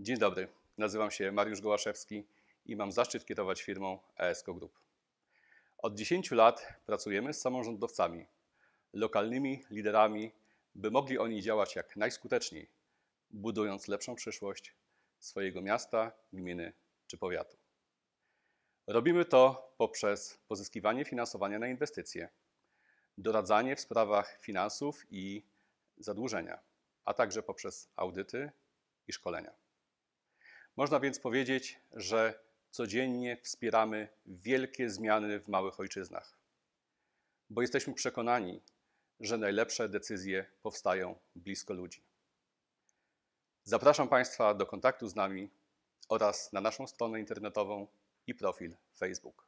Dzień dobry, nazywam się Mariusz Gołaszewski i mam zaszczyt kierować firmą ESCO Group. Od 10 lat pracujemy z samorządowcami, lokalnymi liderami, by mogli oni działać jak najskuteczniej, budując lepszą przyszłość swojego miasta, gminy czy powiatu. Robimy to poprzez pozyskiwanie finansowania na inwestycje, doradzanie w sprawach finansów i zadłużenia, a także poprzez audyty i szkolenia. Można więc powiedzieć, że codziennie wspieramy wielkie zmiany w małych ojczyznach, bo jesteśmy przekonani, że najlepsze decyzje powstają blisko ludzi. Zapraszam Państwa do kontaktu z nami oraz na naszą stronę internetową i profil Facebook.